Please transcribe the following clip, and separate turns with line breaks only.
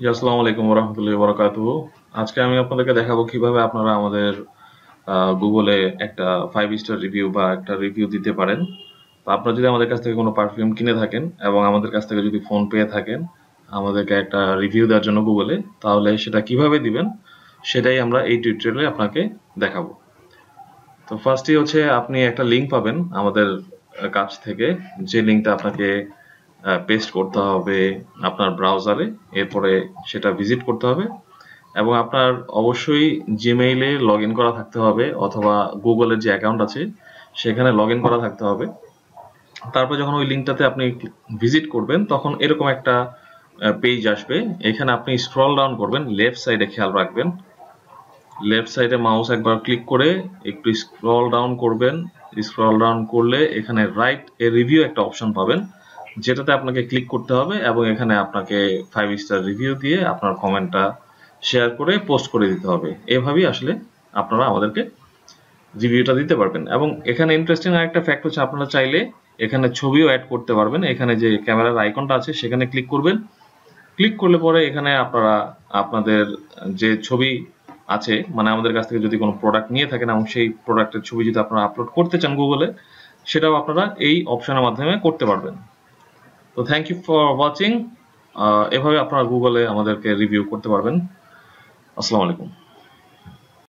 জি আসসালামু আলাইকুম রহমতুল্লাহ বরকাতু আজকে আমি আপনাদেরকে দেখাবো কিভাবে আপনারা আমাদের গুগলে একটা ফাইভ স্টার রিভিউ বা একটা রিভিউ দিতে পারেন তো আপনারা যদি আমাদের কাছ থেকে কোনো পারফিউম কিনে থাকেন এবং আমাদের কাছ থেকে যদি ফোন পেয়ে থাকেন আমাদেরকে একটা রিভিউ দেওয়ার জন্য গুগলে তাহলে সেটা কিভাবে দিবেন সেটাই আমরা এই টিউটোরিয়ালে আপনাকে দেখাবো তো ফার্স্টই হচ্ছে আপনি একটা লিঙ্ক পাবেন আমাদের কাছ থেকে যে লিঙ্কটা আপনাকে পেস্ট করতে হবে আপনার ব্রাউজারে এরপরে সেটা ভিজিট করতে হবে এবং আপনার অবশ্যই জিমেইলে লগ ইন করা থাকতে হবে অথবা গুগলের যে অ্যাকাউন্ট আছে সেখানে লগ ইন করা থাকতে হবে তারপর যখন ওই লিঙ্কটাতে আপনি ভিজিট করবেন তখন এরকম একটা পেজ আসবে এখানে আপনি স্ক্রল ডাউন করবেন লেফট সাইডে খেয়াল রাখবেন লেফট সাইডে মাউস একবার ক্লিক করে একটু স্ক্রল ডাউন করবেন স্ক্রল ডাউন করলে এখানে রাইট এ রিভিউ একটা অপশন পাবেন যেটাতে আপনাকে ক্লিক করতে হবে এবং এখানে আপনাকে ফাইভ স্টার রিভিউ দিয়ে আপনার কমেন্টটা শেয়ার করে পোস্ট করে দিতে হবে এভাবেই আসলে আপনারা আমাদেরকে রিভিউটা দিতে পারবেন এবং এখানে ইন্টারেস্টিং আরেকটা ফ্যাক্ট হচ্ছে আপনারা চাইলে এখানে ছবিও অ্যাড করতে পারবেন এখানে যে ক্যামেরার আইকনটা আছে সেখানে ক্লিক করবেন ক্লিক করলে পরে এখানে আপনারা আপনাদের যে ছবি আছে মানে আমাদের কাছ থেকে যদি কোনো প্রোডাক্ট নিয়ে থাকেন এবং সেই প্রোডাক্টের ছবি যদি আপনারা আপলোড করতে চান গুগলে সেটাও আপনারা এই অপশনের মাধ্যমে করতে পারবেন তো থ্যাংক ইউ ফর ওয়াচিং এভাবে আপনারা গুগলে আমাদেরকে রিভিউ করতে পারবেন আসসালামু আলাইকুম